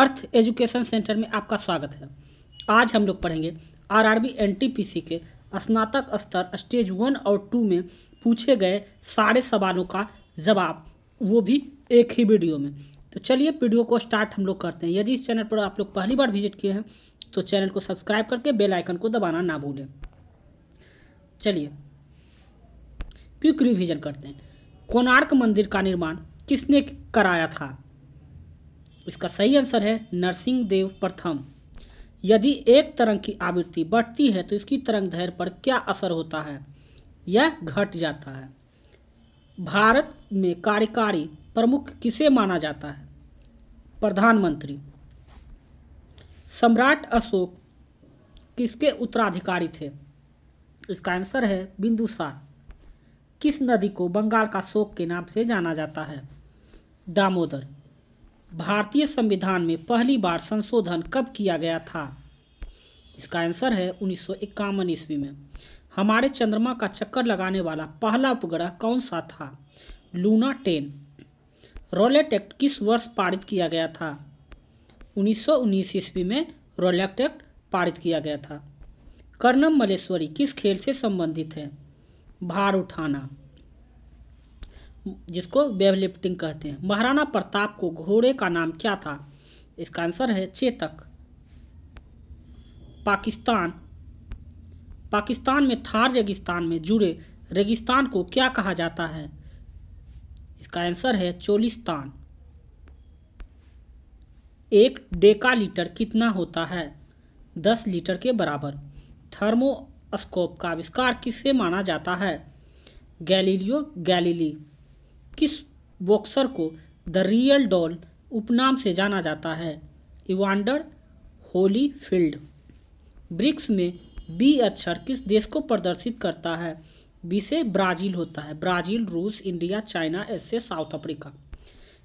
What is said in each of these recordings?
अर्थ education centre में आपका स्वागत है आज हम लोग पढ़ेंगे आरआरबी एनटीपीसी के स्नातक स्तर स्टेज वन और टू में पूछे गए सारे सवालों का जवाब वो भी एक ही वीडियो में तो चलिए वीडियो को स्टार्ट हम लोग करते हैं यदि इस चैनल पर आप लोग पहली बार विजिट किए हैं तो चैनल को सब्सक्राइब करके बेल आइकन को दबाना ना भूलें चलिए क्विक रिविजन करते हैं कोणार्क मंदिर का निर्माण किसने कराया था इसका सही आंसर है नरसिंह देव प्रथम यदि एक तरंग की आवृत्ति बढ़ती है तो इसकी तरंग धैर्य पर क्या असर होता है यह घट जाता है भारत में कार्यकारी प्रमुख किसे माना जाता है प्रधानमंत्री सम्राट अशोक किसके उत्तराधिकारी थे इसका आंसर है बिंदुसार किस नदी को बंगाल का शोक के नाम से जाना जाता है दामोदर भारतीय संविधान में पहली बार संशोधन कब किया गया था इसका आंसर है उन्नीस ईस्वी में हमारे चंद्रमा का चक्कर लगाने वाला पहला उपग्रह कौन सा था लूना टेन रोलेट एक्ट किस वर्ष पारित किया गया था 1919 ईस्वी में रोलेट एक्ट पारित किया गया था कर्णम मलेश्वरी किस खेल से संबंधित है भार उठाना जिसको वेवलिफ्टिंग कहते हैं महाराणा प्रताप को घोड़े का नाम क्या था इसका आंसर है चेतक पाकिस्तान पाकिस्तान में थार रेगिस्तान में जुड़े रेगिस्तान को क्या कहा जाता है इसका आंसर है चोलिस्तान एक डेका लीटर कितना होता है दस लीटर के बराबर थर्मोस्कोप का आविष्कार किससे माना जाता है गैलीलियो गैलीली किस बॉक्सर को द रियल डॉल उपनाम से जाना जाता है इवांडर होली फील्ड ब्रिक्स में बी अक्षर किस देश को प्रदर्शित करता है बी से ब्राज़ील होता है ब्राज़ील रूस India China S South Africa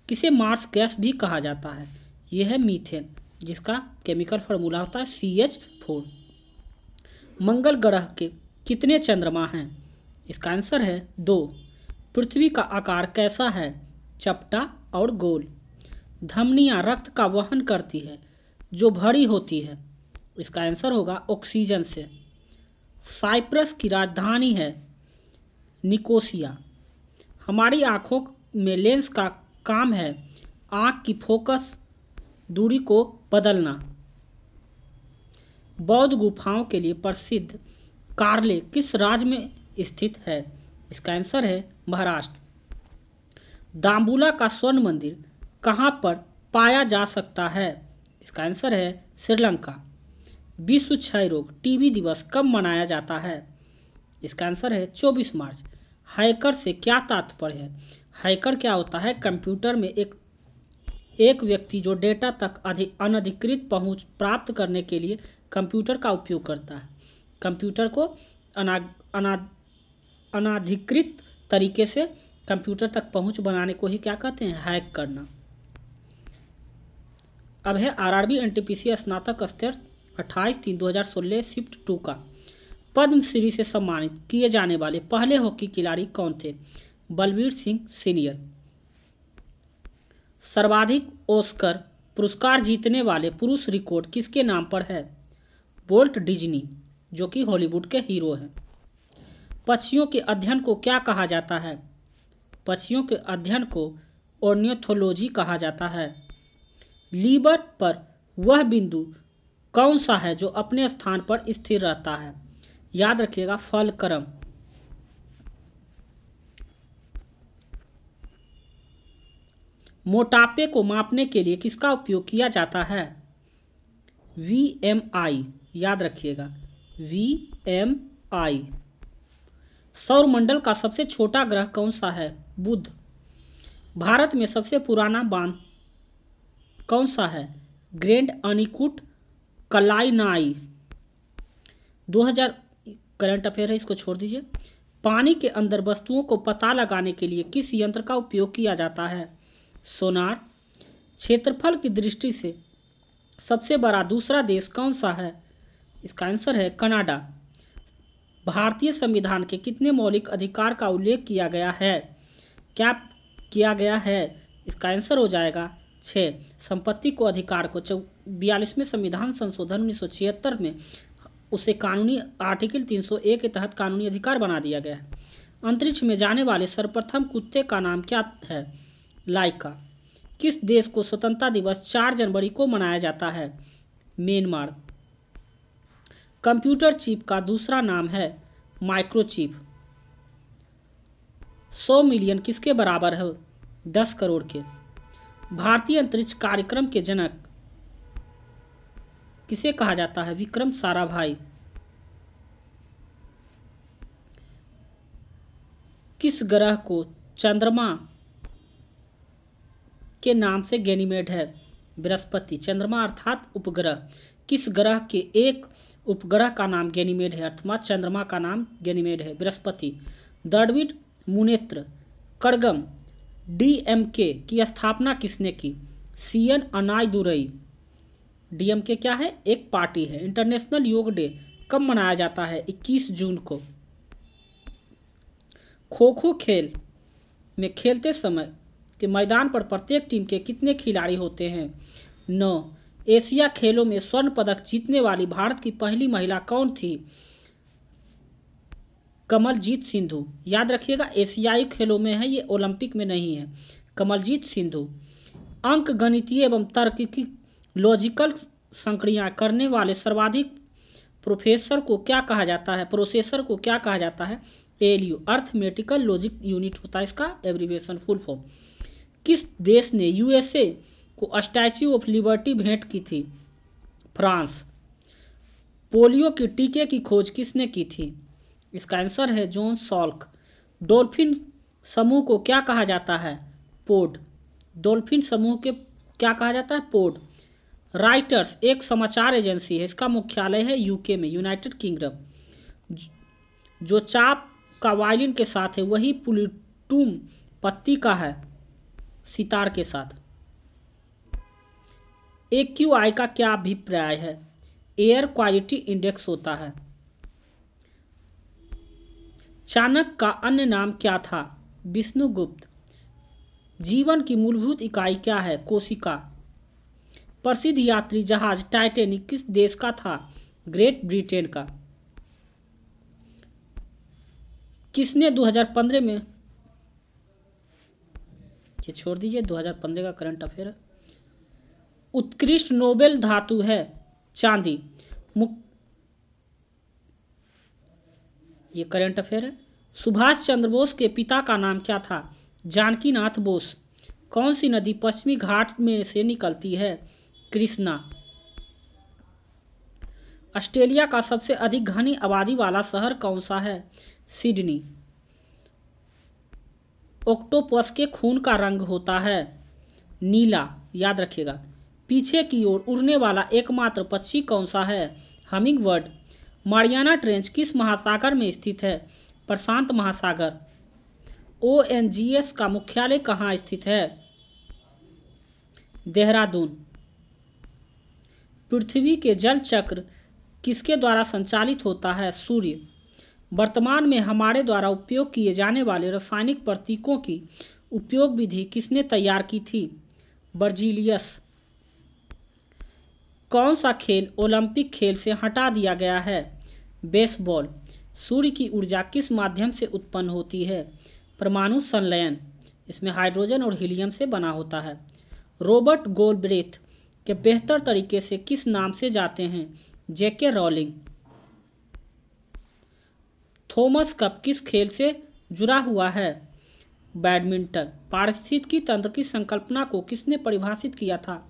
किसे मार्स गैस भी कहा जाता है यह है मीथेन जिसका केमिकल फॉर्मूला होता है सी एच फोर मंगल ग्रह के कितने चंद्रमा हैं इसका आंसर है दो पृथ्वी का आकार कैसा है चपटा और गोल धमनियां रक्त का वहन करती है जो भरी होती है इसका आंसर होगा ऑक्सीजन से साइप्रस की राजधानी है निकोसिया हमारी आँखों में लेंस का काम है आँख की फोकस दूरी को बदलना बौद्ध गुफाओं के लिए प्रसिद्ध कार्ले किस राज्य में स्थित है इसका आंसर है महाराष्ट्र दाम्बूला का स्वर्ण मंदिर कहाँ पर पाया जा सकता है इसका आंसर है श्रीलंका विश्व क्षय रोग टीबी दिवस कब मनाया जाता है इसका आंसर है 24 मार्च हैकर से क्या तात्पर्य है हैकर क्या होता है कंप्यूटर में एक एक व्यक्ति जो डेटा तक अधि अनधिकृत पहुंच प्राप्त करने के लिए कंप्यूटर का उपयोग करता है कंप्यूटर को अना अना अनाधिकृत तरीके से कंप्यूटर तक पहुंच बनाने को ही क्या कहते हैं हैक करना अब है आरआरबी एनटीपीसी स्नातक स्तर अट्ठाईस तीन 2016 शिफ्ट टू का पद्मश्री से सम्मानित किए जाने वाले पहले हॉकी खिलाड़ी कौन थे बलवीर सिंह सीनियर सर्वाधिक ओस्कर पुरस्कार जीतने वाले पुरुष रिकॉर्ड किसके नाम पर है बोल्ट डिज्नी जो कि हॉलीवुड के हीरो हैं पक्षियों के अध्ययन को क्या कहा जाता है पक्षियों के अध्ययन को ओर्नियोथोलॉजी कहा जाता है लीवर पर वह बिंदु कौन सा है जो अपने स्थान पर स्थिर रहता है याद रखिएगा फल क्रम मोटापे को मापने के लिए किसका उपयोग किया जाता है वी एम आई याद रखिएगा वी एम आई सौरमंडल का सबसे छोटा ग्रह कौन सा है बुध भारत में सबसे पुराना बांध कौन सा है grand Anicut Kallanai 2000 current affair है इसको छोड़ दीजिए पानी के अंदर वस्तुओं को पता लगाने के लिए किस यंत्र का उपयोग किया जाता है सोनार क्षेत्रफल की दृष्टि से सबसे बड़ा दूसरा देश कौन सा है इसका आंसर है कनाडा भारतीय संविधान के कितने मौलिक अधिकार का उल्लेख किया गया है क्या किया गया है इसका आंसर हो जाएगा छः संपत्ति को अधिकार को चौ बयालीसवें संविधान संशोधन उन्नीस में उसे कानूनी आर्टिकल 301 के तहत कानूनी अधिकार बना दिया गया है अंतरिक्ष में जाने वाले सर्वप्रथम कुत्ते का नाम क्या है लाइका किस देश को स्वतंत्रता दिवस 4 जनवरी को मनाया जाता है म्यांमार कंप्यूटर चिप का दूसरा नाम है माइक्रोचिप सौ मिलियन किसके बराबर है दस करोड़ के भारतीय अंतरिक्ष कार्यक्रम के जनक किसे कहा जाता है विक्रम साराभाई किस ग्रह को चंद्रमा के नाम से गैनीमेड है बृहस्पति चंद्रमा अर्थात उपग्रह किस ग्रह के एक उपग्रह का नाम गेनीमेड है अर्थमा चंद्रमा का नाम गेनीमेड है बृहस्पति द्रविड मुनेत्र कड़गम डीएमके की स्थापना किसने की सी एन अनायदुरई डीएमके क्या है एक पार्टी है इंटरनेशनल योग डे कब मनाया जाता है 21 जून को खो खो खेल में खेलते समय के मैदान पर प्रत्येक टीम के कितने खिलाड़ी होते हैं नौ एशिया खेलों में स्वर्ण पदक जीतने वाली भारत की पहली महिला कौन थी कमलजीत सिंधु याद रखिएगा एशियाई खेलों में है ये ओलंपिक में नहीं है कमलजीत सिंधु अंक गणितीय एवं तर्किकी लॉजिकल संक्रिया करने वाले सर्वाधिक प्रोफेसर को क्या कहा जाता है प्रोसेसर को क्या कहा जाता है यू अर्थमेटिकल लॉजिक यूनिट होता है इसका एवरीवेशन फुल फॉर्म किस देश ने यूएसए को स्टैच्यू ऑफ लिबर्टी भेंट की थी फ्रांस पोलियो के टीके की खोज किसने की थी इसका आंसर है जॉन सॉल्क डॉल्फिन समूह को क्या कहा जाता है पोड डॉल्फिन समूह के क्या कहा जाता है पोड राइटर्स एक समाचार एजेंसी है इसका मुख्यालय है यूके में यूनाइटेड किंगडम जो चाप का वायलिन के साथ है वही पुलिटूम पत्ती का है सितार के साथ ए क्यू आई का क्या अभिप्राय है एयर क्वालिटी इंडेक्स होता है चाणक का अन्य नाम क्या था विष्णुगुप्त जीवन की मूलभूत इकाई क्या है कोशिका प्रसिद्ध यात्री जहाज टाइटेनिक किस देश का था ग्रेट ब्रिटेन का किसने 2015 में ये छोड़ दीजिए 2015 का करंट अफेयर है उत्कृष्ट नोबेल धातु है चांदी मुक्त ये करंट अफेयर है सुभाष चंद्र बोस के पिता का नाम क्या था जानकीनाथ बोस कौन सी नदी पश्चिमी घाट में से निकलती है कृष्णा ऑस्ट्रेलिया का सबसे अधिक घनी आबादी वाला शहर कौन सा है सिडनी ऑक्टोपस के खून का रंग होता है नीला याद रखिएगा पीछे की ओर उड़ने वाला एकमात्र पक्षी कौन सा है हमिंग मारियाना ट्रेंच किस महासागर में स्थित है प्रशांत महासागर ओ एन जी एस का मुख्यालय कहाँ स्थित है देहरादून पृथ्वी के जल चक्र किसके द्वारा संचालित होता है सूर्य वर्तमान में हमारे द्वारा उपयोग किए जाने वाले रासायनिक प्रतीकों की उपयोग विधि किसने तैयार की थी बर्जीलियस कौन सा खेल ओलंपिक खेल से हटा दिया गया है बेसबॉल सूर्य की ऊर्जा किस माध्यम से उत्पन्न होती है परमाणु संलयन इसमें हाइड्रोजन और हीलियम से बना होता है रॉबर्ट गोलब्रेथ के बेहतर तरीके से किस नाम से जाते हैं जेके रॉलिंग थॉमस कप किस खेल से जुड़ा हुआ है बैडमिंटन पारिस्थितिकी तंत्र की संकल्पना को किसने परिभाषित किया था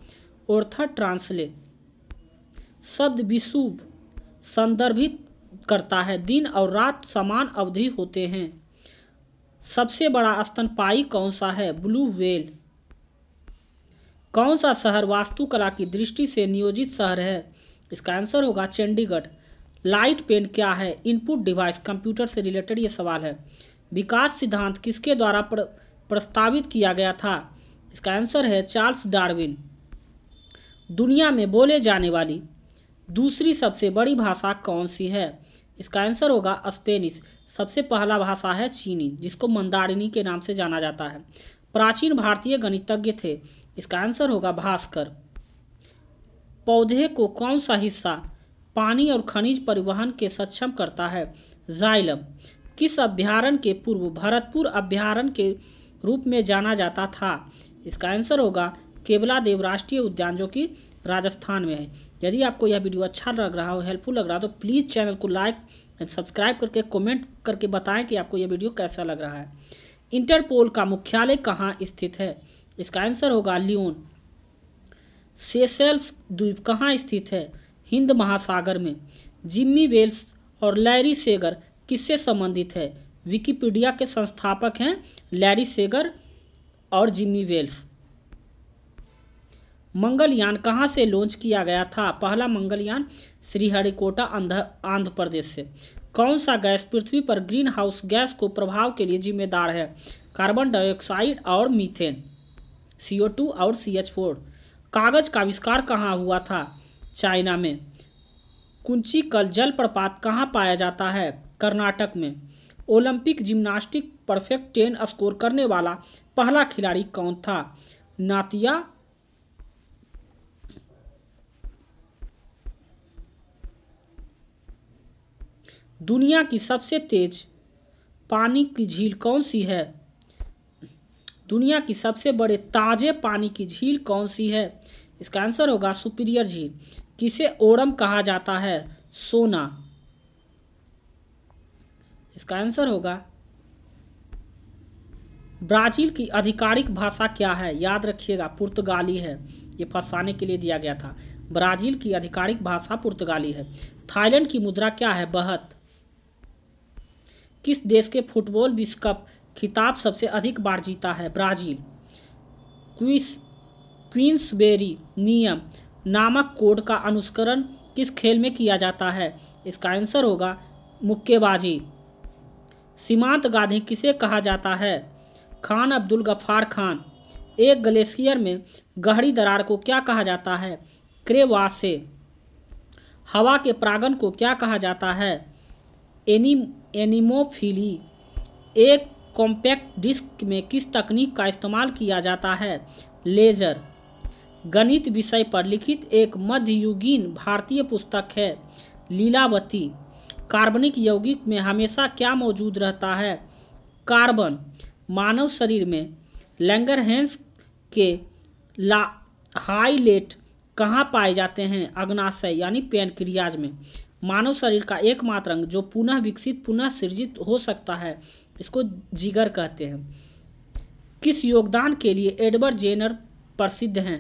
ओर्था ट्रांसले शब्द विशुभ संदर्भित करता है दिन और रात समान अवधि होते हैं सबसे बड़ा स्तनपाई कौन सा है ब्लू वेल कौन सा शहर वास्तुकला की दृष्टि से नियोजित शहर है इसका आंसर होगा चंडीगढ़ लाइट पेन क्या है इनपुट डिवाइस कंप्यूटर से रिलेटेड ये सवाल है विकास सिद्धांत किसके द्वारा प्र, प्रस्तावित किया गया था इसका आंसर है चार्ल्स डार्विन दुनिया में बोले जाने वाली दूसरी सबसे बड़ी भाषा कौन सी है इसका आंसर होगा स्पेनिश सबसे पहला भाषा है चीनी जिसको मंदारिनी के नाम से जाना जाता है प्राचीन भारतीय गणितज्ञ थे इसका आंसर होगा भास्कर पौधे को कौन सा हिस्सा पानी और खनिज परिवहन के सक्षम करता है जाइलम किस अभ्यारण के पूर्व भरतपुर अभ्यारण के रूप में जाना जाता था इसका आंसर होगा केवला देव राष्ट्रीय उद्यान जो कि राजस्थान में है यदि आपको यह वीडियो अच्छा लग रहा हो हेल्पफुल लग रहा हो तो प्लीज़ चैनल को लाइक एंड सब्सक्राइब करके कमेंट करके बताएं कि आपको यह वीडियो कैसा लग रहा है इंटरपोल का मुख्यालय कहाँ स्थित है इसका आंसर होगा लियोन सेसेल्स द्वीप कहाँ स्थित है हिंद महासागर में जिम्मी वेल्स और लैरी सेगर किससे संबंधित है विकिपीडिया के संस्थापक हैं लैरी सेगर और जिम्मी वेल्स मंगलयान कहाँ से लॉन्च किया गया था पहला मंगलयान श्रीहरिकोटा आंध्र प्रदेश से कौन सा गैस पृथ्वी पर ग्रीन हाउस गैस को प्रभाव के लिए जिम्मेदार है कार्बन डाइऑक्साइड और मीथेन सी और सी कागज का आविष्कार कहाँ हुआ था चाइना में कुंची कल जलप्रपात कहाँ पाया जाता है कर्नाटक में Olympic gymnastics perfect ten score करने वाला पहला खिलाड़ी कौन था नातिया दुनिया की सबसे तेज पानी की झील कौन सी है दुनिया की सबसे बड़े ताजे पानी की झील कौन सी है इसका आंसर होगा सुपीरियर झील किसे ओरम कहा जाता है सोना इसका आंसर होगा ब्राजील की आधिकारिक भाषा क्या है याद रखिएगा पुर्तगाली है ये फंसाने के लिए दिया गया था ब्राजील की आधिकारिक भाषा पुर्तगाली है थाईलैंड की मुद्रा क्या है बहत किस देश के फुटबॉल विश्व कप खिताब सबसे अधिक बार जीता है ब्राज़ील क्विस क्वींसबेरी नियम नामक कोड का अनुसरण किस खेल में किया जाता है इसका आंसर होगा मुक्केबाजी सीमांत गांधी किसे कहा जाता है खान अब्दुल गफ्फार खान एक ग्लेशियर में गहरी दरार को क्या कहा जाता है क्रेवासे हवा के प्रागन को क्या कहा जाता है एनी एनिमोफिली एक कॉम्पैक्ट डिस्क में किस तकनीक का इस्तेमाल किया जाता है लेजर गणित विषय पर लिखित एक मध्ययुगीन भारतीय पुस्तक है लीलावती कार्बनिक यौगिक में हमेशा क्या मौजूद रहता है कार्बन मानव शरीर में लैंगरहेंस के ला हाईलेट कहाँ पाए जाते हैं अग्नाशय यानी पेनक्रियाज में मानव शरीर का एकमात्र अंग जो पुनः विकसित पुनः सृजित हो सकता है इसको जिगर कहते हैं किस योगदान के लिए एडवर्ड जेनर प्रसिद्ध हैं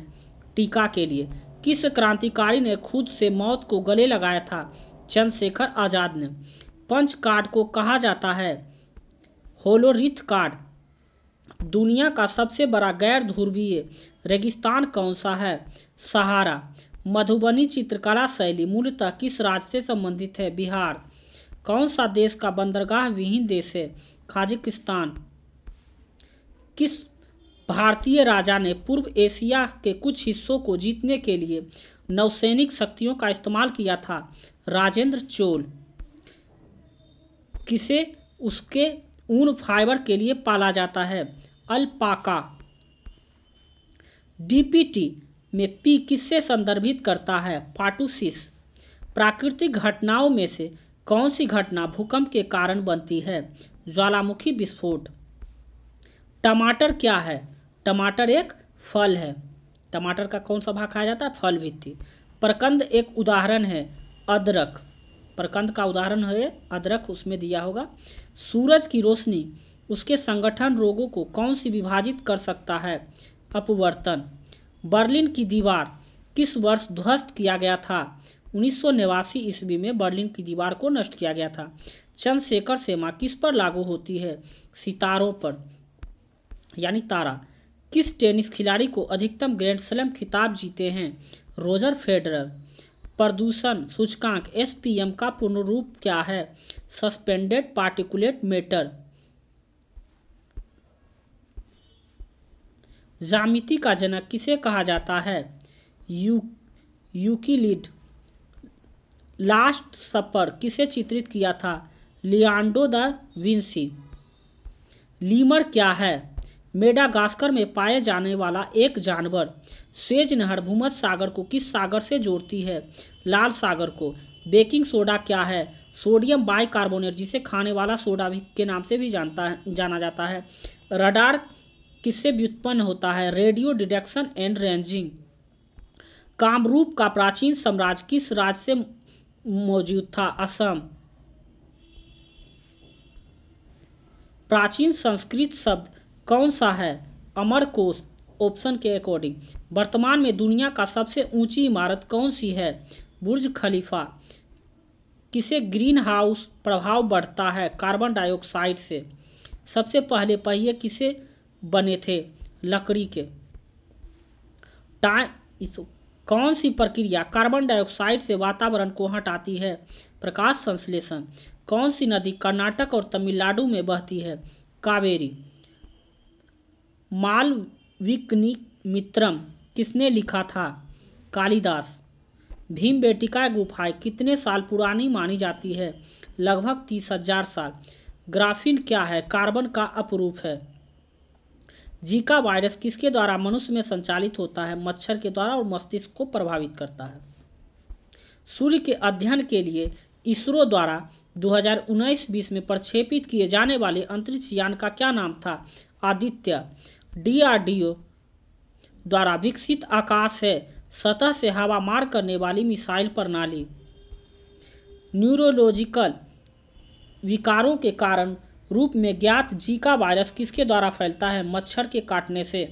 टीका के लिए किस क्रांतिकारी ने खुद से मौत को गले लगाया था चंद्रशेखर आज़ाद ने पंच कार्ड को कहा जाता है होलोरिथ कार्ड दुनिया का सबसे बड़ा गैर ध्रुवीय रेगिस्तान कौन सा है सहारा मधुबनी चित्रकला शैली मूलतः किस राज्य से संबंधित है बिहार कौन सा देश का बंदरगाह विहीन देश है खाजिकिस्तान किस भारतीय राजा ने पूर्व एशिया के कुछ हिस्सों को जीतने के लिए नौसैनिक शक्तियों का इस्तेमाल किया था राजेंद्र चोल किसे उसके ऊन फाइबर के लिए पाला जाता है अल्पाका डीपीटी में पी किससे संदर्भित करता है फाटूसिस प्राकृतिक घटनाओं में से कौन सी घटना भूकंप के कारण बनती है ज्वालामुखी विस्फोट टमाटर क्या है टमाटर एक फल है टमाटर का कौन सा भाग खाया जाता है फल भित्ति प्रकंद एक उदाहरण है अदरक प्रकंद का उदाहरण है अदरक उसमें दिया होगा सूरज की रोशनी उसके संगठन रोगों को कौन सी विभाजित कर सकता है अपवर्तन बर्लिन की दीवार किस वर्ष ध्वस्त किया गया था उन्नीस ईस्वी में बर्लिन की दीवार को नष्ट किया गया था चंद्रशेखर सेमा किस पर लागू होती है सितारों पर यानी तारा किस टेनिस खिलाड़ी को अधिकतम ग्रैंड स्लैम खिताब जीते हैं रोजर फेडरर प्रदूषण सूचकांक एस का पूर्ण रूप क्या है सस्पेंडेड पार्टिकुलेट मेटर जामिति का जनक किसे कहा जाता है यू यूकिलिड लास्ट सपर किसे चित्रित किया था लियांडो द विंसी लीमर क्या है मेडागास्कर में पाए जाने वाला एक जानवर स्वेज नहर भूमध सागर को किस सागर से जोड़ती है लाल सागर को बेकिंग सोडा क्या है सोडियम बाइकार्बोनेट जिसे खाने वाला सोडा भी के नाम से भी जानता है जाना जाता है रडार किससे व्युत्पन्न होता है radio detection and ranging Kamrup का प्राचीन साम्राज्य किस राज्य से मौजूद था असम प्राचीन संस्कृत शब्द कौन सा है अमरकोश ऑप्शन के अकॉर्डिंग वर्तमान में दुनिया का सबसे ऊंची इमारत कौन सी है बुर्ज खलीफा किसे ग्रीन हाउस प्रभाव बढ़ता है कार्बन डाइऑक्साइड से सबसे पहले पहिए किसे बने थे लकड़ी के इस कौन सी प्रक्रिया कार्बन डाइऑक्साइड से वातावरण को हटाती है प्रकाश संश्लेषण कौन सी नदी कर्नाटक और तमिलनाडु में बहती है कावेरी मालविकनी मित्रम किसने लिखा था कालिदास भीम बेटिका गुफाएं कितने साल पुरानी मानी जाती है लगभग तीस हजार साल ग्राफीन क्या है कार्बन का अपरूप है जीका वायरस किसके द्वारा मनुष्य में संचालित होता है मच्छर के द्वारा और मस्तिष्क को प्रभावित करता है सूर्य के अध्ययन के लिए इसरो द्वारा 2019-20 में प्रक्षेपित किए जाने वाले अंतरिक्ष यान का क्या नाम था आदित्य डीआरडीओ द्वारा विकसित आकाश है सतह से हवा मार करने वाली मिसाइल प्रणाली न्यूरोलॉजिकल विकारों के कारण रूप में ज्ञात जीका वायरस किसके द्वारा फैलता है मच्छर के काटने से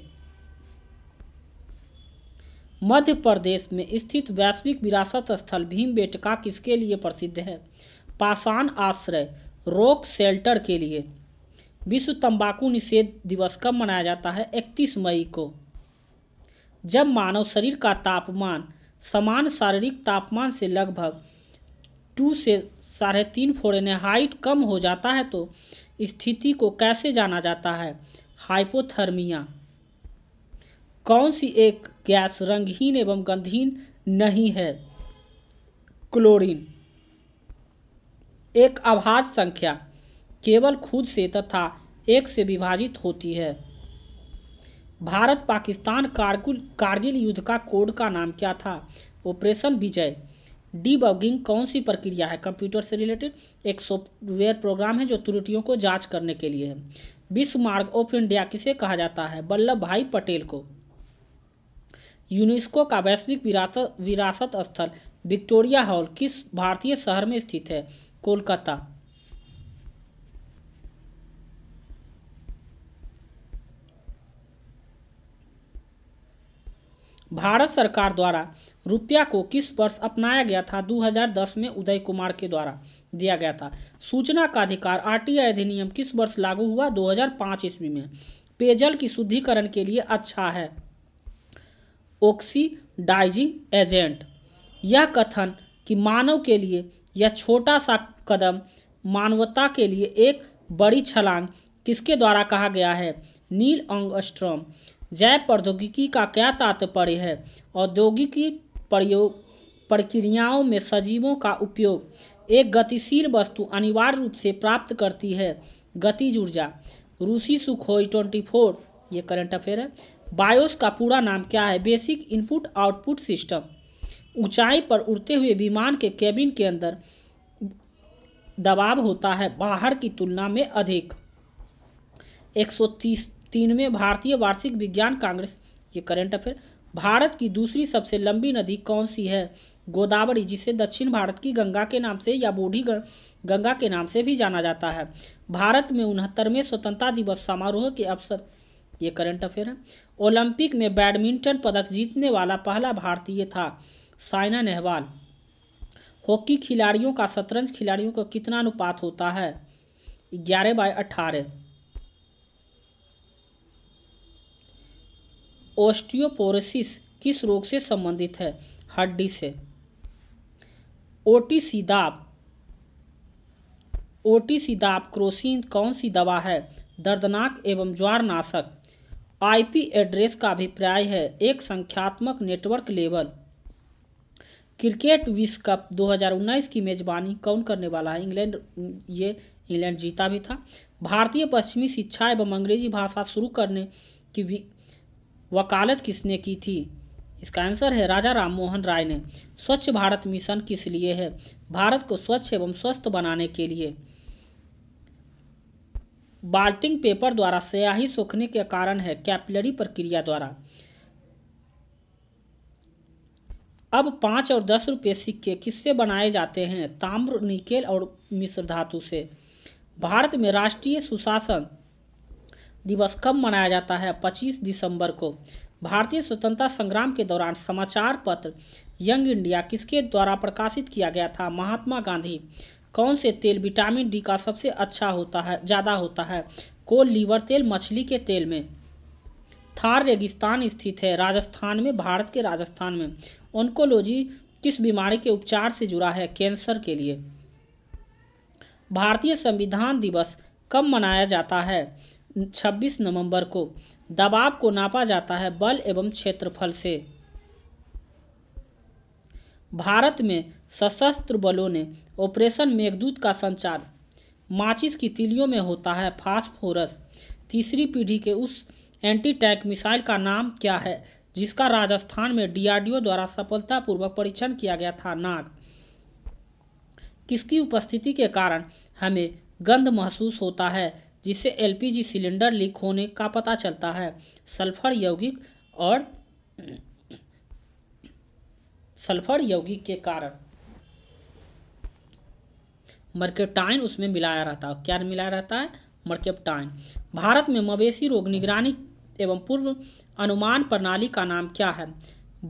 मध्य प्रदेश में स्थित वैश्विक विरासत स्थल भीमबेटका किसके लिए प्रसिद्ध है पाषाण आश्रय रोक शेल्टर के लिए विश्व तंबाकू निषेध दिवस कब मनाया जाता है 31 मई को जब मानव शरीर का तापमान समान शारीरिक तापमान से लगभग टू से साढ़े तीन हाइट कम हो जाता है तो स्थिति को कैसे जाना जाता है हाइपोथर्मिया कौन सी एक गैस रंगहीन एवं गंधहीन नहीं है क्लोरीन एक आभाज संख्या केवल खुद से तथा एक से विभाजित होती है भारत पाकिस्तान कारगिल युद्ध का कोड का नाम क्या था ऑपरेशन विजय डीबगिंग कौन सी प्रक्रिया है कंप्यूटर से रिलेटेड एक सॉफ्टवेयर प्रोग्राम है जो त्रुटियों को जांच करने के लिए है विश्व मार्ग ऑफ इंडिया किसे कहा जाता है वल्लभ भाई पटेल को यूनेस्को का वैश्विक विरासत विरासत स्थल विक्टोरिया हॉल किस भारतीय शहर में स्थित है कोलकाता भारत सरकार द्वारा रुपया को किस वर्ष अपनाया गया था 2010 में उदय कुमार के द्वारा दिया गया था सूचना का अधिकार आरटीआई अधिनियम किस वर्ष लागू हुआ 2005 ईस्वी में पेयजल की शुद्धिकरण के लिए अच्छा है ऑक्सीडाइजिंग एजेंट यह कथन कि मानव के लिए यह छोटा सा कदम मानवता के लिए एक बड़ी छलांग किसके द्वारा कहा गया है नील अंगस्ट्रॉम जैव प्रौद्योगिकी का क्या तात्पर्य है औद्योगिकी प्रयोग प्रक्रियाओं में सजीवों का उपयोग एक गतिशील वस्तु अनिवार्य रूप से प्राप्त करती है गतिज ऊर्जा रूसी सुखोई ट्वेंटी फोर ये करंट अफेयर है बायोस का पूरा नाम क्या है बेसिक इनपुट आउटपुट सिस्टम ऊंचाई पर उड़ते हुए विमान के केबिन के अंदर दबाव होता है बाहर की तुलना में अधिक एक सौ तीस तीनवें भारतीय वार्षिक विज्ञान कांग्रेस ये करंट अफेयर भारत की दूसरी सबसे लंबी नदी कौन सी है गोदावरी जिसे दक्षिण भारत की गंगा के नाम से या बूढ़ी गंगा के नाम से भी जाना जाता है भारत में उनहत्तरवें स्वतंत्रता दिवस समारोह के अवसर ये करंट अफेयर है ओलंपिक में बैडमिंटन पदक जीतने वाला पहला भारतीय था साइना नेहवाल हॉकी खिलाड़ियों का शतरंज खिलाड़ियों का कितना अनुपात होता है ग्यारह बाय अट्ठारह ओस्टियोपोरोसिस किस रोग से संबंधित है हड्डी से ओटी सीदाब ओटी सीदाब क्रोसिन कौन सी दवा है दर्दनाक एवं ज्वारनाशक आईपी एड्रेस का अभिप्राय है एक संख्यात्मक नेटवर्क लेवल क्रिकेट विश्व कप 2019 की मेजबानी कौन करने वाला है इंग्लैंड ये इंग्लैंड जीता भी था भारतीय पश्चिमी शिक्षा एवं अंग्रेजी भाषा शुरू करने की वकालत किसने की थी इसका आंसर है राजा राम मोहन राय ने स्वच्छ भारत मिशन किस लिए है भारत को स्वच्छ एवं स्वस्थ बनाने के लिए बाल्टिंग पेपर द्वारा स्याही सूखने के कारण है कैपिलरी प्रक्रिया द्वारा अब पाँच और दस रुपये सिक्के किससे बनाए जाते हैं ताम्र निकेल और मिश्र धातु से भारत में राष्ट्रीय सुशासन दिवस कब मनाया जाता है 25 दिसंबर को भारतीय स्वतंत्रता संग्राम के दौरान समाचार पत्र यंग इंडिया किसके द्वारा प्रकाशित किया गया था महात्मा गांधी कौन से तेल विटामिन डी का सबसे अच्छा होता है ज़्यादा होता है कोल लीवर तेल मछली के तेल में थार रेगिस्तान स्थित है राजस्थान में भारत के राजस्थान में ओनकोलॉजी किस बीमारी के उपचार से जुड़ा है कैंसर के लिए भारतीय संविधान दिवस कब मनाया जाता है 26 नवंबर को दबाव को नापा जाता है बल एवं क्षेत्रफल से भारत में सशस्त्र बलों ने ऑपरेशन मेघदूत का संचार माचिस की तिलियों में होता है फास्फोरस तीसरी पीढ़ी के उस एंटी टैंक मिसाइल का नाम क्या है जिसका राजस्थान में डीआरडीओ द्वारा सफलतापूर्वक परीक्षण किया गया था नाग किसकी उपस्थिति के कारण हमें गंध महसूस होता है जिससे एलपीजी सिलेंडर लीक होने का पता चलता है सल्फर यौगिक और सल्फर यौगिक के कारण मर्केटाइन उसमें मिलाया रहता है क्या मिलाया रहता है मर्केप्टाइन भारत में मवेशी रोग निगरानी एवं पूर्व अनुमान प्रणाली का नाम क्या है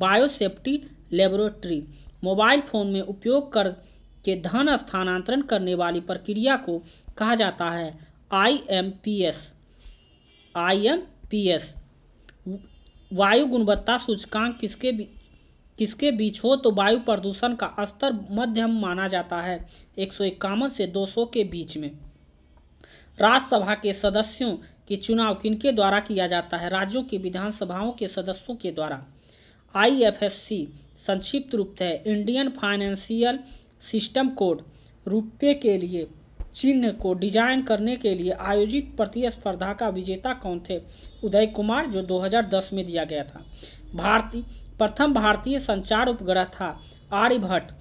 बायोसेफ्टी लेबोरेटरी मोबाइल फोन में उपयोग कर के धन स्थानांतरण करने वाली प्रक्रिया को कहा जाता है I M P S I M P S वायु गुणवत्ता सूचकांक किसके किसके बीच हो तो वायु प्रदूषण का स्तर मध्यम माना जाता है एक सौ इक्यावन से दो सौ के बीच में राज्यसभा के सदस्यों के चुनाव किनके द्वारा किया जाता है राज्यों के विधानसभाओं के सदस्यों के द्वारा आईएफएससी संक्षिप्त रूप है इंडियन फाइनेंशियल सिस्टम कोड रुपये के लिए चिन्ह को डिजाइन करने के लिए आयोजित प्रतिस्पर्धा का विजेता कौन थे उदय कुमार जो 2010 में दिया गया था भारतीय प्रथम भारतीय संचार उपग्रह था आर्यभट्ट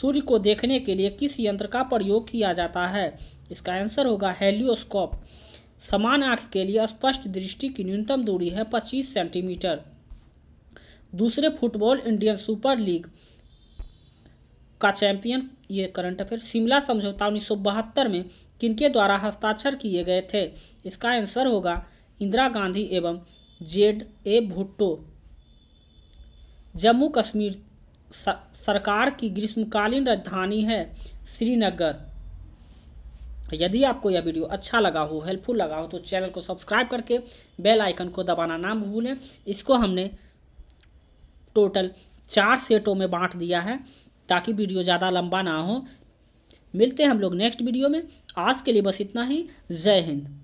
सूर्य को देखने के लिए किस यंत्र का प्रयोग किया जाता है इसका आंसर होगा हेलियोस्कोप समान आंख के लिए स्पष्ट दृष्टि की न्यूनतम दूरी है 25 सेंटीमीटर दूसरे फुटबॉल इंडियन सुपर लीग का चैंपियन ये करंट अफेयर शिमला समझौता उन्नीस में किनके द्वारा हस्ताक्षर किए गए थे इसका आंसर होगा इंदिरा गांधी एवं जेड ए भुट्टो जम्मू कश्मीर सरकार की ग्रीष्मकालीन राजधानी है श्रीनगर यदि आपको यह वीडियो अच्छा लगा हो हेल्पफुल लगा हो तो चैनल को सब्सक्राइब करके बेल आइकन को दबाना ना भूलें इसको हमने टोटल चार सेटों में बांट दिया है ताकि वीडियो ज़्यादा लंबा ना हो मिलते हैं हम लोग नेक्स्ट वीडियो में आज के लिए बस इतना ही जय हिंद